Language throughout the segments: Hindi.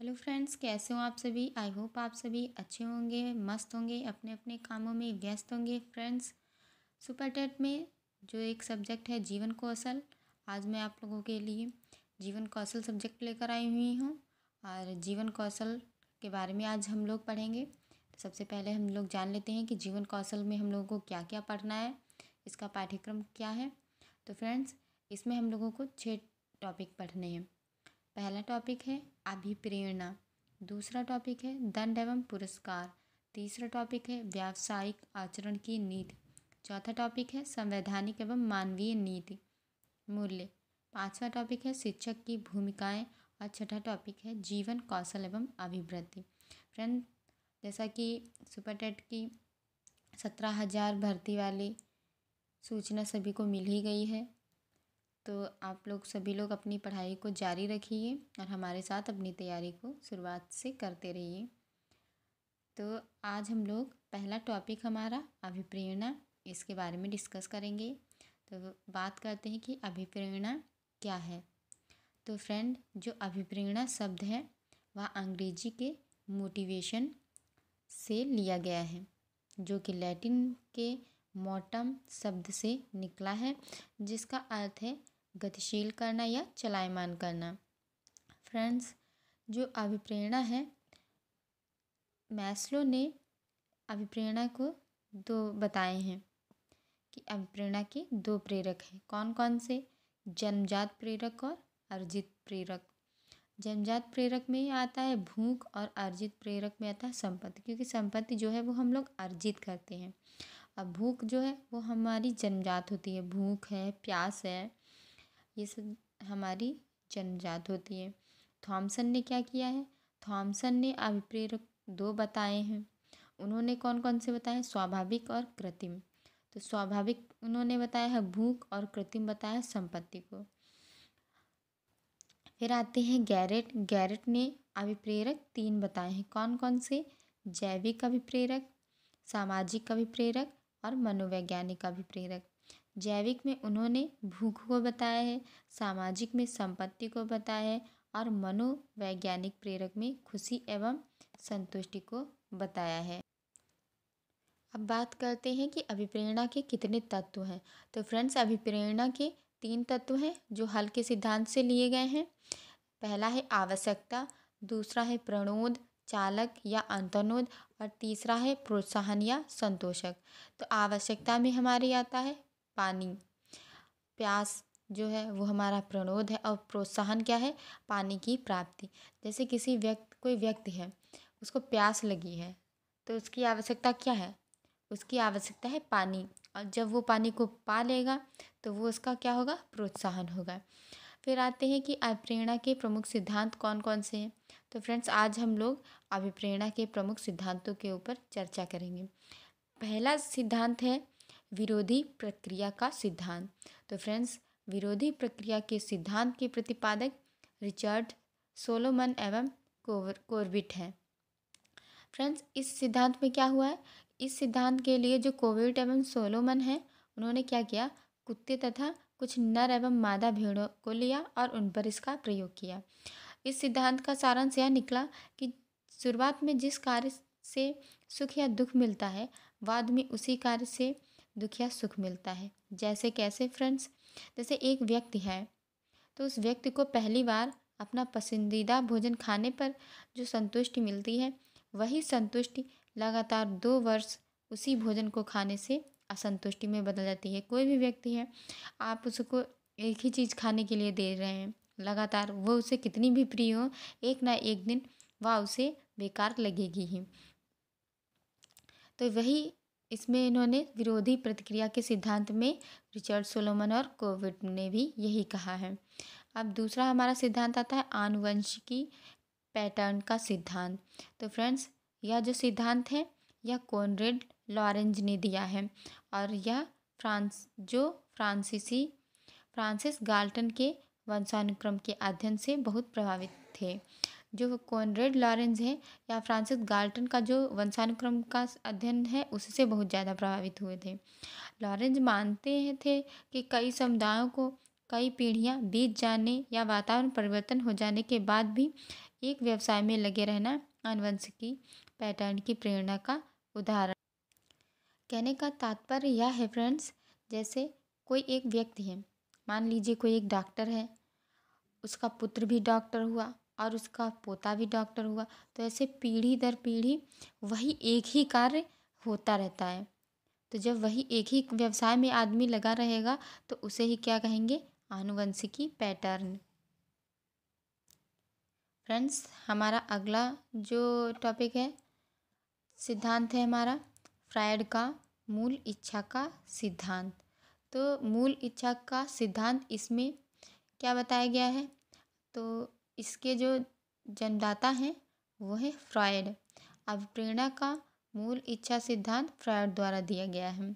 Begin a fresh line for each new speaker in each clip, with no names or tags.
हेलो फ्रेंड्स कैसे हो आप सभी आई होप आप सभी अच्छे होंगे मस्त होंगे अपने अपने कामों में व्यस्त होंगे फ्रेंड्स सुपर टेट में जो एक सब्जेक्ट है जीवन कौशल आज मैं आप लोगों के लिए जीवन कौशल सब्जेक्ट लेकर आई हुई हूँ और जीवन कौशल के बारे में आज हम लोग पढ़ेंगे तो सबसे पहले हम लोग जान लेते हैं कि जीवन कौशल में हम लोगों को क्या क्या पढ़ना है इसका पाठ्यक्रम क्या है तो फ्रेंड्स इसमें हम लोगों को छः टॉपिक पढ़ने हैं पहला टॉपिक है अभिप्रेरणा दूसरा टॉपिक है दंड एवं पुरस्कार तीसरा टॉपिक है व्यावसायिक आचरण की नीति चौथा टॉपिक है संवैधानिक एवं मानवीय नीति मूल्य पांचवा टॉपिक है शिक्षक की भूमिकाएं और छठा टॉपिक है जीवन कौशल एवं अभिवृद्धि फ्रेंड जैसा कि सुपरटेट की सत्रह हज़ार भर्ती वाली सूचना सभी को मिल ही गई है तो आप लोग सभी लोग अपनी पढ़ाई को जारी रखिए और हमारे साथ अपनी तैयारी को शुरुआत से करते रहिए तो आज हम लोग पहला टॉपिक हमारा अभिप्रेरणा इसके बारे में डिस्कस करेंगे तो बात करते हैं कि अभिप्रेरणा क्या है तो फ्रेंड जो अभिप्रेरणा शब्द है वह अंग्रेजी के मोटिवेशन से लिया गया है जो कि लैटिन के मोटम शब्द से निकला है जिसका अर्थ है गतिशील करना या चलायमान करना फ्रेंड्स जो अभिप्रेरणा है मैस्लो ने अभिप्रेरणा को दो बताए हैं कि अभिप्रेरणा के दो प्रेरक हैं कौन कौन से जन्मजात प्रेरक और अर्जित प्रेरक जन्मजात प्रेरक में आता है भूख और अर्जित प्रेरक में आता है संपत्ति क्योंकि संपत्ति जो है वो हम लोग अर्जित करते हैं और भूख जो है वो हमारी जन्मजात होती है भूख है प्यास है ये सब हमारी जन्मजात होती है थॉमसन ने क्या किया है थॉमसन ने अभिप्रेरक दो बताए हैं उन्होंने कौन कौन से बताए स्वाभाविक और कृत्रिम तो स्वाभाविक उन्होंने बताया है भूख और कृत्रिम बताया संपत्ति को फिर आते हैं गैरेट गैरेट ने अभिप्रेरक तीन बताए हैं कौन कौन से जैविक अभिप्रेरक सामाजिक अभिप्रेरक और मनोवैज्ञानिक अभिप्रेरक जैविक में उन्होंने भूख को बताया है सामाजिक में संपत्ति को बताया है और मनोवैज्ञानिक प्रेरक में खुशी एवं संतुष्टि को बताया है अब बात करते हैं कि अभिप्रेरणा के कितने तत्व हैं तो फ्रेंड्स अभिप्रेरणा के तीन तत्व हैं जो हल के सिद्धांत से लिए गए हैं पहला है आवश्यकता दूसरा है प्रणोद चालक या अंतनोद और तीसरा है प्रोत्साहन या संतोषक तो आवश्यकता में हमारे आता है पानी प्यास जो है वो हमारा प्रणोद है और प्रोत्साहन क्या है पानी की प्राप्ति जैसे किसी व्यक्ति कोई व्यक्ति है उसको प्यास लगी है तो उसकी आवश्यकता क्या है उसकी आवश्यकता है पानी और जब वो पानी को पा लेगा तो वो उसका क्या होगा प्रोत्साहन होगा फिर आते हैं कि अभिप्रेरणा के प्रमुख सिद्धांत कौन कौन से हैं तो फ्रेंड्स आज हम लोग अभिप्रेरणा के प्रमुख सिद्धांतों के ऊपर चर्चा करेंगे पहला सिद्धांत है विरोधी प्रक्रिया का सिद्धांत तो फ्रेंड्स विरोधी प्रक्रिया के सिद्धांत के प्रतिपादक रिचर्ड सोलोमन एवं कोवर कोर्बिट हैं फ्रेंड्स इस सिद्धांत में क्या हुआ है इस सिद्धांत के लिए जो कोविट एवं सोलोमन हैं उन्होंने क्या किया कुत्ते तथा कुछ नर एवं मादा भेड़ों को लिया और उन पर इसका प्रयोग किया इस सिद्धांत का सारांश यह निकला कि शुरुआत में जिस कार्य से सुख या दुख मिलता है बाद में उसी कार्य से दुख या सुख मिलता है जैसे कैसे फ्रेंड्स जैसे एक व्यक्ति है तो उस व्यक्ति को पहली बार अपना पसंदीदा भोजन खाने पर जो संतुष्टि मिलती है वही संतुष्टि लगातार दो वर्ष उसी भोजन को खाने से असंतुष्टि में बदल जाती है कोई भी व्यक्ति है आप उसको एक ही चीज़ खाने के लिए दे रहे हैं लगातार वो उसे कितनी भी प्रिय हो एक ना एक दिन वह उसे बेकार लगेगी ही तो वही इसमें इन्होंने विरोधी प्रतिक्रिया के सिद्धांत में रिचर्ड सोलोमन और कोविड ने भी यही कहा है अब दूसरा हमारा सिद्धांत आता है आनुवंशिकी पैटर्न का सिद्धांत तो फ्रेंड्स यह जो सिद्धांत है यह कॉनरेड लॉरेंज ने दिया है और यह फ्रांस जो फ्रांसीसी फ्रांसिस गाल्टन के वंशानुक्रम के अध्ययन से बहुत प्रभावित थे जो कॉनरेड लॉरेंस है या फ्रांसिस गार्टन का जो वंशानुक्रम का अध्ययन है उससे बहुत ज़्यादा प्रभावित हुए थे लॉरेंस मानते थे कि कई समुदायों को कई पीढ़ियाँ बीत जाने या वातावरण परिवर्तन हो जाने के बाद भी एक व्यवसाय में लगे रहना की पैटर्न की प्रेरणा का उदाहरण कहने का तात्पर्य यह है फ्रेंड्स जैसे कोई एक व्यक्ति है मान लीजिए कोई एक डॉक्टर है उसका पुत्र भी डॉक्टर हुआ और उसका पोता भी डॉक्टर हुआ तो ऐसे पीढ़ी दर पीढ़ी वही एक ही कार्य होता रहता है तो जब वही एक ही व्यवसाय में आदमी लगा रहेगा तो उसे ही क्या कहेंगे आनुवंशिकी पैटर्न फ्रेंड्स हमारा अगला जो टॉपिक है सिद्धांत है हमारा फ्रायड का मूल इच्छा का सिद्धांत तो मूल इच्छा का सिद्धांत इसमें क्या बताया गया है तो इसके जो जन्मदाता हैं वो है फ्रॉयड अब प्रेरणा का मूल इच्छा सिद्धांत फ्रायड द्वारा दिया गया है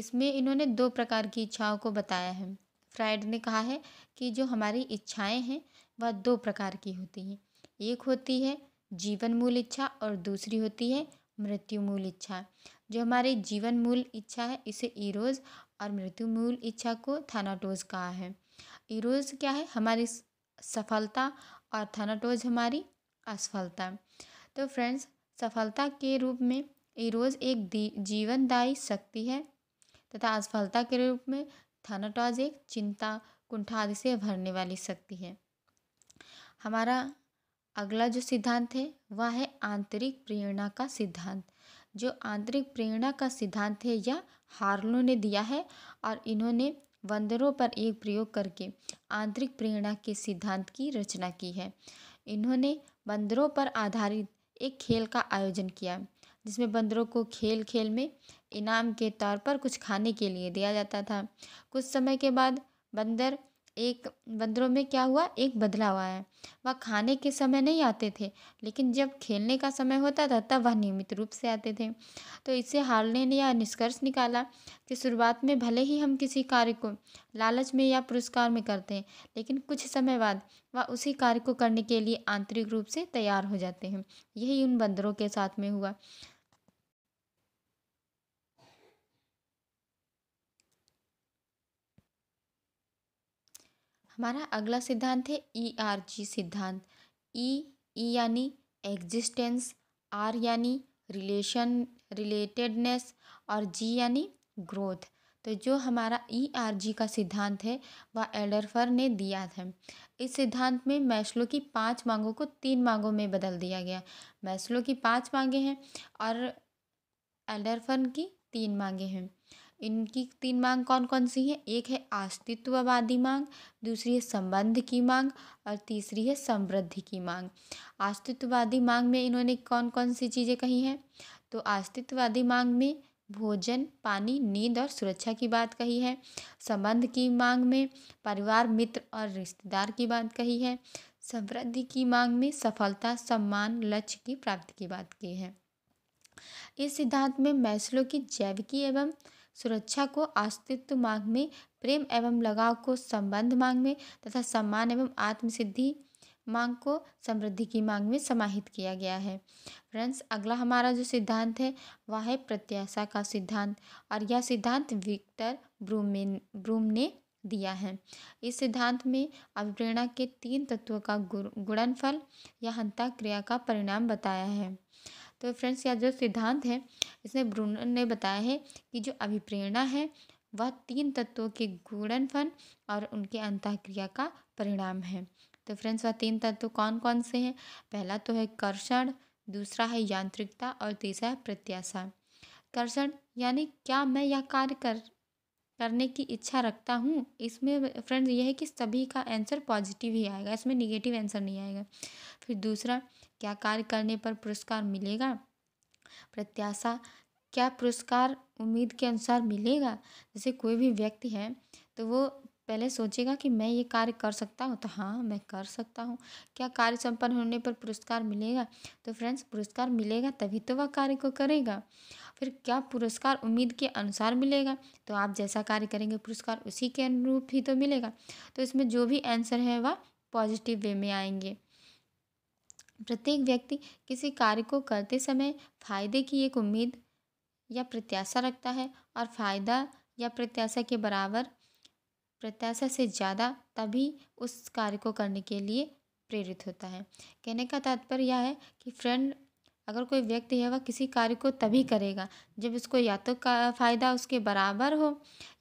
इसमें इन्होंने दो प्रकार की इच्छाओं को बताया है फ्रायड ने कहा है कि जो हमारी इच्छाएं हैं वह दो प्रकार की होती हैं एक होती है जीवन मूल इच्छा और दूसरी होती है मृत्यु मूल इच्छा जो हमारी जीवन मूल इच्छा है इसे ईरोज और मृत्यु मूल इच्छा को थानाटोज कहा है ईरोज क्या है हमारी सफलता और थनाटोज हमारी असफलता तो फ्रेंड्स सफलता के रूप में इरोज एक जीवनदायी शक्ति है तथा असफलता के रूप में थनाटोज एक चिंता कुंठा आदि से भरने वाली शक्ति है हमारा अगला जो सिद्धांत है वह है आंतरिक प्रेरणा का सिद्धांत जो आंतरिक प्रेरणा का सिद्धांत है यह हार्लो ने दिया है और इन्होंने बंदरों पर एक प्रयोग करके आंतरिक प्रेरणा के सिद्धांत की रचना की है इन्होंने बंदरों पर आधारित एक खेल का आयोजन किया जिसमें बंदरों को खेल खेल में इनाम के तौर पर कुछ खाने के लिए दिया जाता था कुछ समय के बाद बंदर एक बंदरों में क्या हुआ एक बदलाव आया वह खाने के समय नहीं आते थे लेकिन जब खेलने का समय होता था तब वह नियमित रूप से आते थे तो इससे हारने ने यह निष्कर्ष निकाला कि शुरुआत में भले ही हम किसी कार्य को लालच में या पुरस्कार में करते हैं लेकिन कुछ समय बाद वह उसी कार्य को करने के लिए आंतरिक रूप से तैयार हो जाते हैं यही उन बंदरों के साथ में हुआ हमारा अगला सिद्धांत है ई आर जी सिद्धांत ई e, ई e यानी एग्जिस्टेंस आर यानी रिलेशन रिलेटेडनेस और जी यानी ग्रोथ तो जो हमारा ई आर जी का सिद्धांत है वह एडरफर ने दिया था इस सिद्धांत में मैस्लो की पांच मांगों को तीन मांगों में बदल दिया गया मैस्लो की पांच मांगे हैं और एडरफर की तीन मांगे हैं इनकी तीन मांग कौन कौन सी हैं एक है अस्तित्ववादी मांग दूसरी है संबंध की मांग और तीसरी है समृद्धि की मांग अस्तित्ववादी मांग में इन्होंने कौन कौन सी चीज़ें कही हैं तो अस्तित्ववादी मांग में भोजन पानी नींद और सुरक्षा की बात कही है संबंध की मांग में परिवार मित्र और रिश्तेदार की बात कही है समृद्धि की मांग में सफलता सम्मान लक्ष्य की प्राप्ति की बात की है इस सिद्धांत में मैसलों की जैविकी एवं सुरक्षा को अस्तित्व मांग में प्रेम एवं लगाव को संबंध मांग में तथा सम्मान एवं आत्मसिद्धि मांग को समृद्धि की मांग में समाहित किया गया है फ्रेंड्स अगला हमारा जो सिद्धांत है वह है प्रत्याशा का सिद्धांत और यह सिद्धांत विक्टर ब्रूम ब्रूम ने दिया है इस सिद्धांत में अभिप्रेरणा के तीन तत्वों का गुणनफल या हंता क्रिया का परिणाम बताया है तो फ्रेंड्स यह जो सिद्धांत है इसमें ब्रूनर ने बताया है कि जो अभिप्रेरणा है वह तीन तत्वों के गुणनफल और उनके अंतःक्रिया का परिणाम है तो फ्रेंड्स वह तीन तत्व कौन कौन से हैं पहला तो है कर्षण दूसरा है यांत्रिकता और तीसरा है प्रत्याशा कर्षण यानी क्या मैं यह कार्य कर करने की इच्छा रखता हूँ इसमें फ्रेंड्स यह है कि सभी का आंसर पॉजिटिव ही आएगा इसमें निगेटिव आंसर नहीं आएगा फिर दूसरा क्या कार्य करने पर पुरस्कार मिलेगा प्रत्याशा क्या पुरस्कार उम्मीद के अनुसार मिलेगा जैसे कोई भी व्यक्ति है तो वो पहले सोचेगा कि मैं ये कार्य कर सकता हूँ तो हाँ मैं कर सकता हूँ क्या कार्य संपन्न होने पर पुरस्कार मिलेगा तो फ्रेंड्स पुरस्कार मिलेगा तभी तो वह कार्य को करेगा फिर क्या पुरस्कार उम्मीद के अनुसार मिलेगा तो आप जैसा कार्य करेंगे पुरस्कार उसी के अनुरूप ही तो मिलेगा तो इसमें जो भी आंसर है वह पॉजिटिव वे में आएंगे प्रत्येक व्यक्ति किसी कार्य को करते समय फायदे की एक उम्मीद या प्रत्याशा रखता है और फायदा या प्रत्याशा के बराबर प्रत्याशा से ज़्यादा तभी उस कार्य को करने के लिए प्रेरित होता है कहने का तात्पर्य यह है कि फ्रेंड अगर कोई व्यक्ति है वह किसी कार्य को तभी करेगा जब उसको या तो फ़ायदा उसके बराबर हो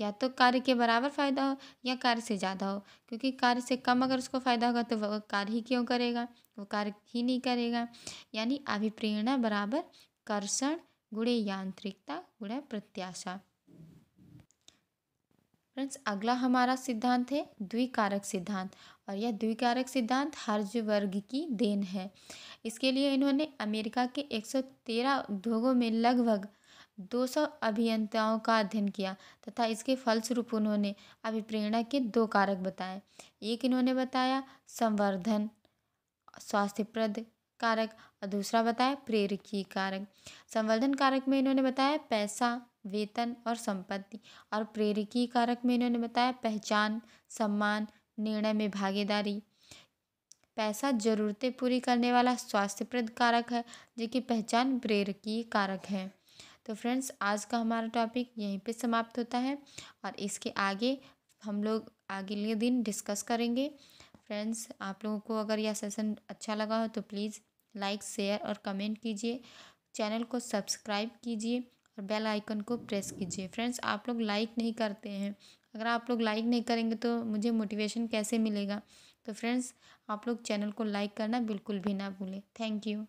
या तो कार्य के बराबर फ़ायदा हो या कार्य से ज़्यादा हो क्योंकि कार्य से कम अगर उसको फ़ायदा होगा तो वह कार्य ही क्यों करेगा वो कार्य ही नहीं करेगा यानी अभिप्रेरणा बराबर कर्षण गुणे यांत्रिकता गुणे प्रत्याशा फ्रेंड्स अगला हमारा सिद्धांत है द्विकारक सिद्धांत और यह द्विकारक सिद्धांत हर वर्ग की देन है इसके लिए इन्होंने अमेरिका के 113 उद्योगों में लगभग 200 अभियंताओं का अध्ययन किया तथा इसके फलस्वरूप उन्होंने अभिप्रेरणा के दो कारक बताए एक इन्होंने बताया संवर्धन स्वास्थ्यप्रद कारक और दूसरा बताया प्रेरकीय कारक संवर्धन कारक में इन्होंने बताया पैसा वेतन और संपत्ति और प्रेरकीय कारक में इन्होंने बताया पहचान सम्मान निर्णय में भागीदारी पैसा ज़रूरतें पूरी करने वाला स्वास्थ्यप्रद कारक है जो कि पहचान प्रेरकीय कारक है तो फ्रेंड्स आज का हमारा टॉपिक यहीं पे समाप्त होता है और इसके आगे हम लोग अगले दिन डिस्कस करेंगे फ्रेंड्स आप लोगों को अगर यह सेशन अच्छा लगा हो तो प्लीज़ लाइक शेयर और कमेंट कीजिए चैनल को सब्सक्राइब कीजिए और बेल आइकन को प्रेस कीजिए फ्रेंड्स आप लोग लाइक नहीं करते हैं अगर आप लोग लाइक नहीं करेंगे तो मुझे मोटिवेशन कैसे मिलेगा तो फ्रेंड्स आप लोग चैनल को लाइक करना बिल्कुल भी ना भूलें थैंक यू